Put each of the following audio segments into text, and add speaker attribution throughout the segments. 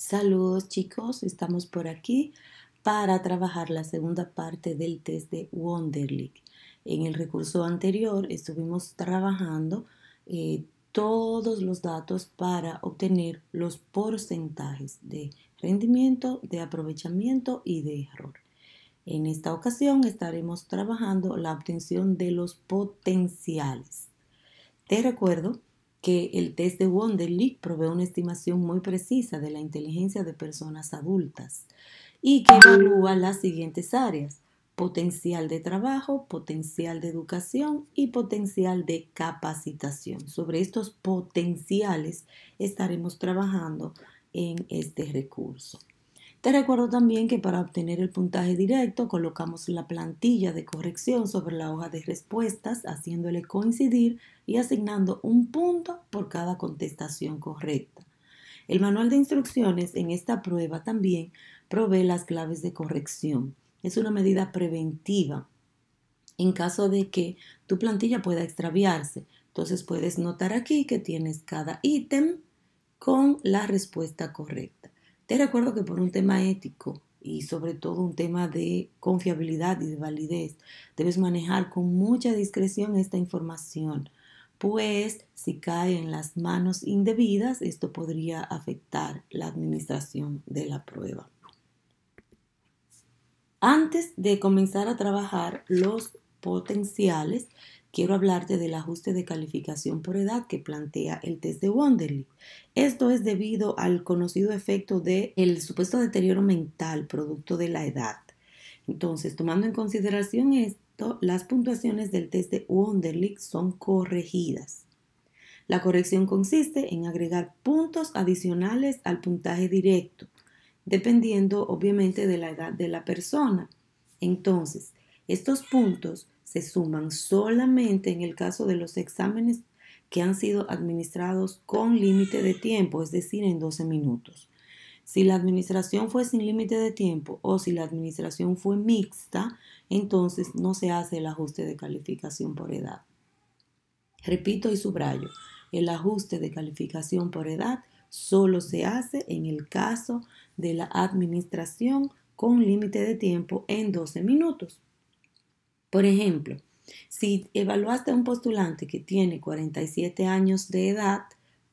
Speaker 1: Saludos chicos, estamos por aquí para trabajar la segunda parte del test de Wonderlic. En el recurso anterior estuvimos trabajando eh, todos los datos para obtener los porcentajes de rendimiento, de aprovechamiento y de error. En esta ocasión estaremos trabajando la obtención de los potenciales. Te recuerdo que el test de Wonderlic provee una estimación muy precisa de la inteligencia de personas adultas y que evalúa las siguientes áreas, potencial de trabajo, potencial de educación y potencial de capacitación. Sobre estos potenciales estaremos trabajando en este recurso. Te recuerdo también que para obtener el puntaje directo colocamos la plantilla de corrección sobre la hoja de respuestas haciéndole coincidir y asignando un punto por cada contestación correcta. El manual de instrucciones en esta prueba también provee las claves de corrección. Es una medida preventiva en caso de que tu plantilla pueda extraviarse. Entonces puedes notar aquí que tienes cada ítem con la respuesta correcta. Te recuerdo que por un tema ético y sobre todo un tema de confiabilidad y de validez, debes manejar con mucha discreción esta información, pues si cae en las manos indebidas, esto podría afectar la administración de la prueba. Antes de comenzar a trabajar los potenciales, quiero hablarte del ajuste de calificación por edad que plantea el test de Wonderly. Esto es debido al conocido efecto del el supuesto deterioro mental producto de la edad. Entonces, tomando en consideración esto, las puntuaciones del test de Wonderlic son corregidas. La corrección consiste en agregar puntos adicionales al puntaje directo, dependiendo obviamente de la edad de la persona. Entonces, estos puntos se suman solamente en el caso de los exámenes que han sido administrados con límite de tiempo, es decir, en 12 minutos. Si la administración fue sin límite de tiempo o si la administración fue mixta, entonces no se hace el ajuste de calificación por edad. Repito y subrayo, el ajuste de calificación por edad solo se hace en el caso de la administración con límite de tiempo en 12 minutos. Por ejemplo, si evaluaste a un postulante que tiene 47 años de edad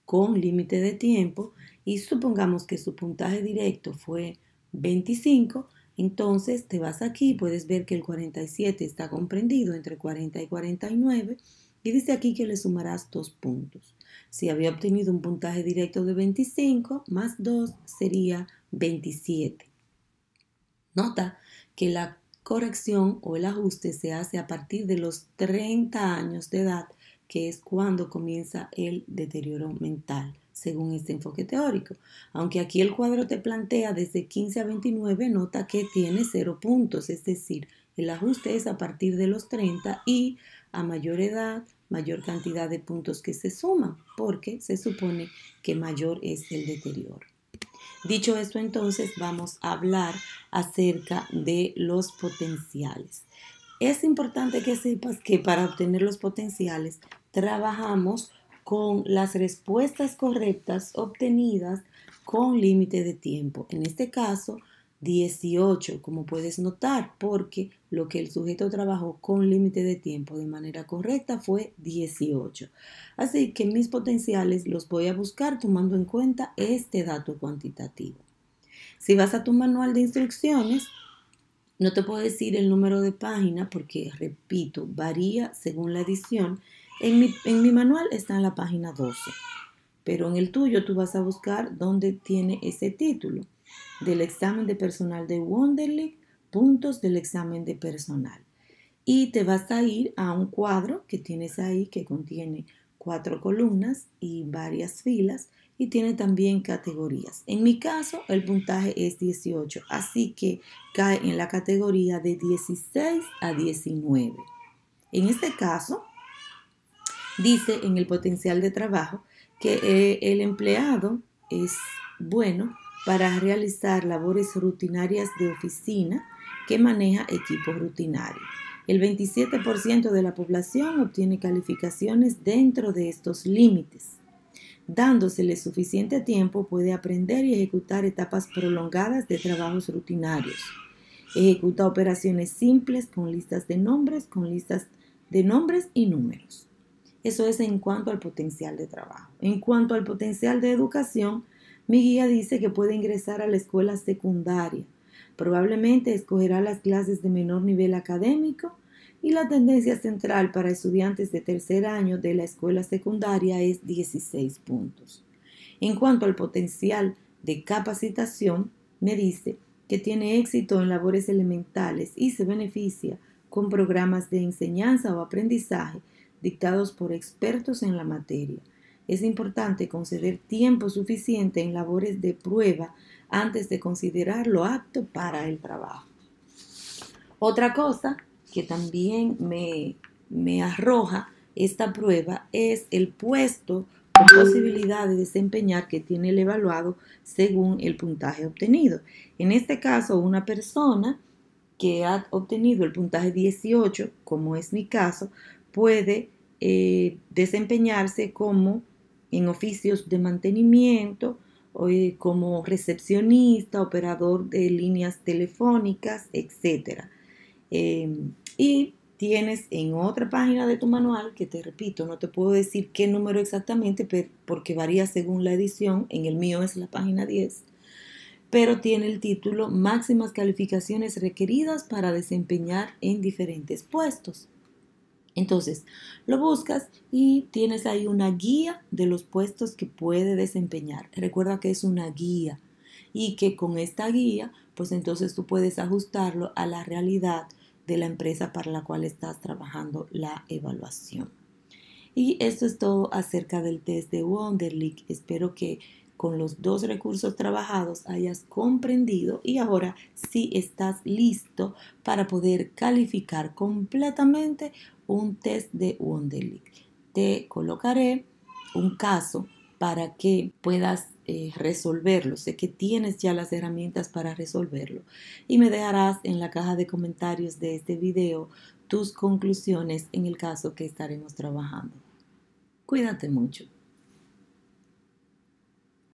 Speaker 1: con límite de tiempo y supongamos que su puntaje directo fue 25, entonces te vas aquí, puedes ver que el 47 está comprendido entre 40 y 49 y dice aquí que le sumarás dos puntos. Si había obtenido un puntaje directo de 25 más 2 sería 27. Nota que la corrección o el ajuste se hace a partir de los 30 años de edad, que es cuando comienza el deterioro mental, según este enfoque teórico. Aunque aquí el cuadro te plantea desde 15 a 29, nota que tiene 0 puntos, es decir, el ajuste es a partir de los 30 y a mayor edad, mayor cantidad de puntos que se suman, porque se supone que mayor es el deterioro. Dicho esto, entonces vamos a hablar acerca de los potenciales. Es importante que sepas que para obtener los potenciales trabajamos con las respuestas correctas obtenidas con límite de tiempo. En este caso, 18, como puedes notar, porque lo que el sujeto trabajó con límite de tiempo de manera correcta fue 18. Así que mis potenciales los voy a buscar tomando en cuenta este dato cuantitativo. Si vas a tu manual de instrucciones, no te puedo decir el número de página porque, repito, varía según la edición. En mi, en mi manual está en la página 12, pero en el tuyo tú vas a buscar dónde tiene ese título del examen de personal de Wonderlic, puntos del examen de personal. Y te vas a ir a un cuadro que tienes ahí que contiene cuatro columnas y varias filas y tiene también categorías. En mi caso el puntaje es 18, así que cae en la categoría de 16 a 19. En este caso, dice en el potencial de trabajo que eh, el empleado es bueno para realizar labores rutinarias de oficina que maneja equipos rutinarios. El 27% de la población obtiene calificaciones dentro de estos límites. Dándosele suficiente tiempo puede aprender y ejecutar etapas prolongadas de trabajos rutinarios. Ejecuta operaciones simples con listas de nombres, con listas de nombres y números. Eso es en cuanto al potencial de trabajo. En cuanto al potencial de educación, mi guía dice que puede ingresar a la escuela secundaria. Probablemente escogerá las clases de menor nivel académico y la tendencia central para estudiantes de tercer año de la escuela secundaria es 16 puntos. En cuanto al potencial de capacitación, me dice que tiene éxito en labores elementales y se beneficia con programas de enseñanza o aprendizaje dictados por expertos en la materia es importante conceder tiempo suficiente en labores de prueba antes de considerarlo apto para el trabajo. Otra cosa que también me, arroja esta prueba es el puesto o posibilidad de desempeñar que tiene el evaluado según el puntaje obtenido. En este caso, una persona que ha obtenido el puntaje 18, como es mi caso, puede eh, desempeñarse como en oficios de mantenimiento, eh, como recepcionista, operador de líneas telefónicas, etc. Em, y tienes en otra página de tu manual, que te repito, no te puedo decir qué número exactamente porque varía según la edición, en el mío es la página 10, pero tiene el título Máximas calificaciones requeridas para desempeñar en diferentes puestos. Entonces, lo buscas y tienes ahí una guía de los puestos que puede desempeñar. Recuerda que es una guía y que con esta guía, pues entonces tú puedes ajustarlo a la realidad de la empresa para la cual estás trabajando la evaluación. Y esto es todo acerca del test de Wonderlic. Espero que con los dos recursos trabajados hayas comprendido y ahora sí estás listo para poder calificar completamente un test de Wonderlic. Te colocaré un caso para que puedas eh, resolverlo. Sé que tienes ya las herramientas para resolverlo. Y me dejarás en la caja de comentarios de este video tus conclusiones en el caso que estaremos trabajando. Cuídate mucho.